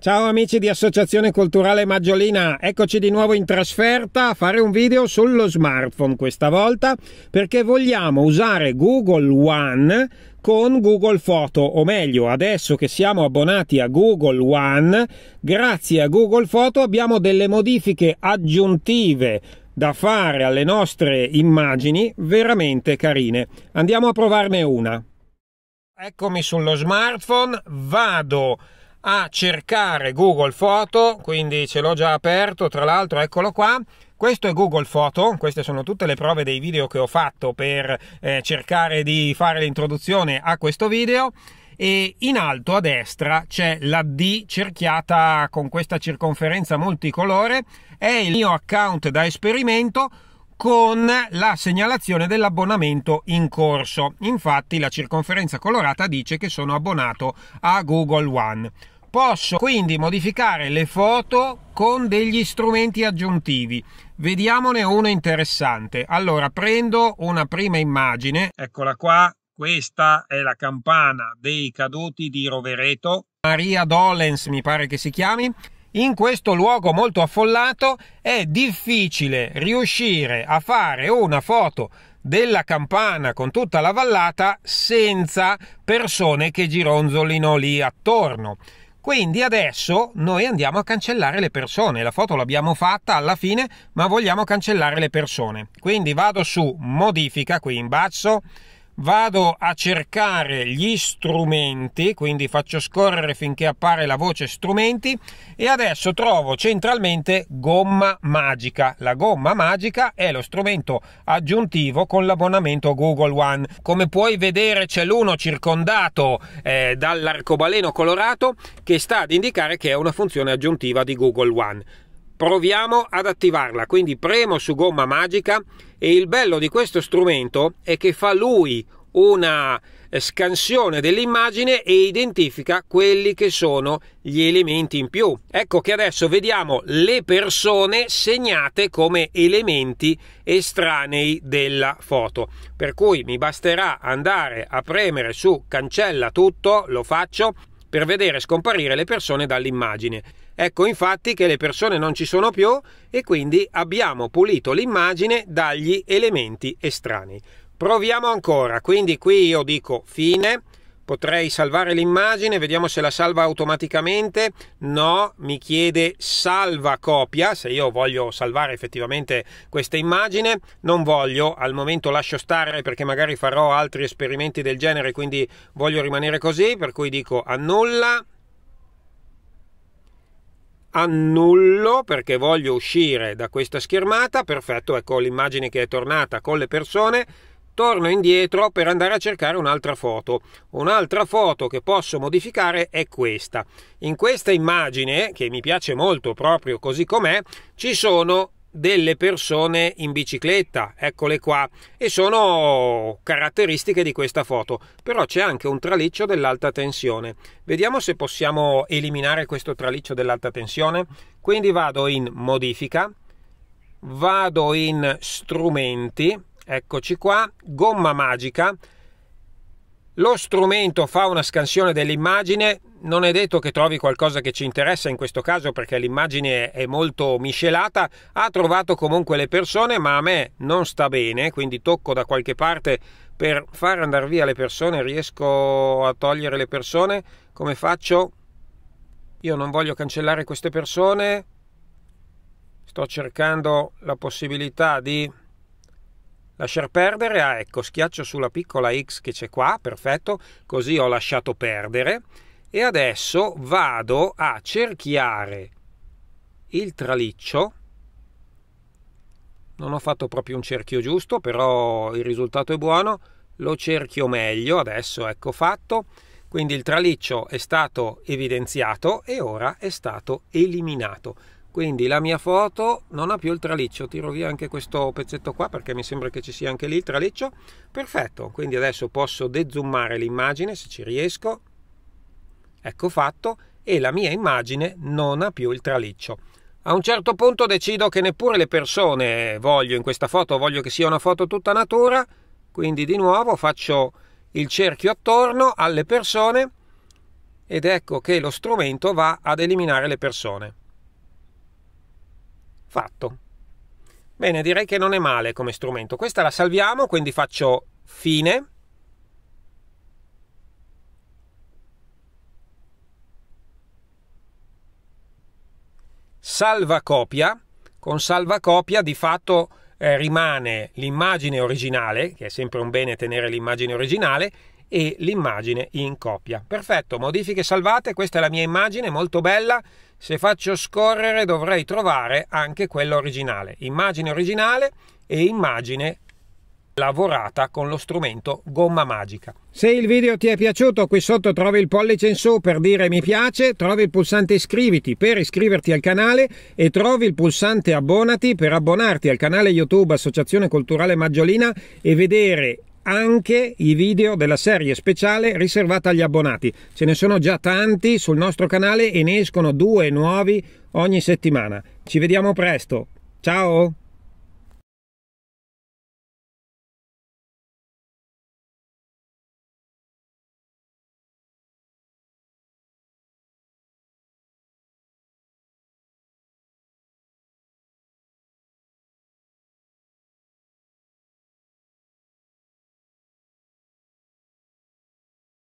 Ciao amici di Associazione Culturale Maggiolina, eccoci di nuovo in trasferta a fare un video sullo smartphone questa volta perché vogliamo usare Google One con Google Photo, o meglio, adesso che siamo abbonati a Google One, grazie a Google Photo abbiamo delle modifiche aggiuntive da fare alle nostre immagini veramente carine. Andiamo a provarne una. Eccomi sullo smartphone, vado a cercare Google Foto, quindi ce l'ho già aperto, tra l'altro eccolo qua. Questo è Google Photo, queste sono tutte le prove dei video che ho fatto per eh, cercare di fare l'introduzione a questo video e in alto a destra c'è la D cerchiata con questa circonferenza multicolore, è il mio account da esperimento con la segnalazione dell'abbonamento in corso. Infatti la circonferenza colorata dice che sono abbonato a Google One. Posso quindi modificare le foto con degli strumenti aggiuntivi. Vediamone una interessante. Allora prendo una prima immagine. Eccola qua, questa è la campana dei caduti di Rovereto. Maria Dolens mi pare che si chiami. In questo luogo molto affollato è difficile riuscire a fare una foto della campana con tutta la vallata senza persone che gironzolino lì attorno. Quindi adesso noi andiamo a cancellare le persone. La foto l'abbiamo fatta alla fine, ma vogliamo cancellare le persone. Quindi vado su modifica qui in basso vado a cercare gli strumenti, quindi faccio scorrere finché appare la voce strumenti e adesso trovo centralmente gomma magica. La gomma magica è lo strumento aggiuntivo con l'abbonamento Google One. Come puoi vedere c'è l'uno circondato eh, dall'arcobaleno colorato che sta ad indicare che è una funzione aggiuntiva di Google One proviamo ad attivarla quindi premo su gomma magica e il bello di questo strumento è che fa lui una eh, scansione dell'immagine e identifica quelli che sono gli elementi in più ecco che adesso vediamo le persone segnate come elementi estranei della foto per cui mi basterà andare a premere su cancella tutto lo faccio per vedere scomparire le persone dall'immagine. Ecco infatti che le persone non ci sono più e quindi abbiamo pulito l'immagine dagli elementi estranei. Proviamo ancora, quindi qui io dico fine, Potrei salvare l'immagine, vediamo se la salva automaticamente. No, mi chiede salva copia, se io voglio salvare effettivamente questa immagine. Non voglio, al momento lascio stare perché magari farò altri esperimenti del genere, quindi voglio rimanere così, per cui dico annulla. Annullo perché voglio uscire da questa schermata. Perfetto, ecco l'immagine che è tornata con le persone torno indietro per andare a cercare un'altra foto. Un'altra foto che posso modificare è questa. In questa immagine, che mi piace molto proprio così com'è, ci sono delle persone in bicicletta, eccole qua, e sono caratteristiche di questa foto, però c'è anche un traliccio dell'alta tensione. Vediamo se possiamo eliminare questo traliccio dell'alta tensione. Quindi vado in modifica, vado in strumenti, Eccoci qua, gomma magica. Lo strumento fa una scansione dell'immagine, non è detto che trovi qualcosa che ci interessa in questo caso perché l'immagine è molto miscelata, ha trovato comunque le persone ma a me non sta bene, quindi tocco da qualche parte per far andare via le persone, riesco a togliere le persone, come faccio? Io non voglio cancellare queste persone, sto cercando la possibilità di lasciar perdere, ah ecco schiaccio sulla piccola X che c'è qua, perfetto, così ho lasciato perdere e adesso vado a cerchiare il traliccio non ho fatto proprio un cerchio giusto però il risultato è buono lo cerchio meglio adesso ecco fatto quindi il traliccio è stato evidenziato e ora è stato eliminato quindi la mia foto non ha più il traliccio tiro via anche questo pezzetto qua perché mi sembra che ci sia anche lì il traliccio perfetto quindi adesso posso dezoomare l'immagine se ci riesco ecco fatto e la mia immagine non ha più il traliccio a un certo punto decido che neppure le persone voglio in questa foto voglio che sia una foto tutta natura quindi di nuovo faccio il cerchio attorno alle persone ed ecco che lo strumento va ad eliminare le persone Fatto. Bene, direi che non è male come strumento. Questa la salviamo, quindi faccio fine. Salva copia. Con salva copia di fatto eh, rimane l'immagine originale, che è sempre un bene tenere l'immagine originale, e l'immagine in copia. Perfetto, modifiche salvate, questa è la mia immagine, molto bella. Se faccio scorrere dovrei trovare anche quella originale. Immagine originale e immagine lavorata con lo strumento gomma magica. Se il video ti è piaciuto qui sotto trovi il pollice in su per dire mi piace, trovi il pulsante iscriviti per iscriverti al canale e trovi il pulsante abbonati per abbonarti al canale YouTube Associazione Culturale Maggiolina e vedere anche i video della serie speciale riservata agli abbonati. Ce ne sono già tanti sul nostro canale e ne escono due nuovi ogni settimana. Ci vediamo presto. Ciao!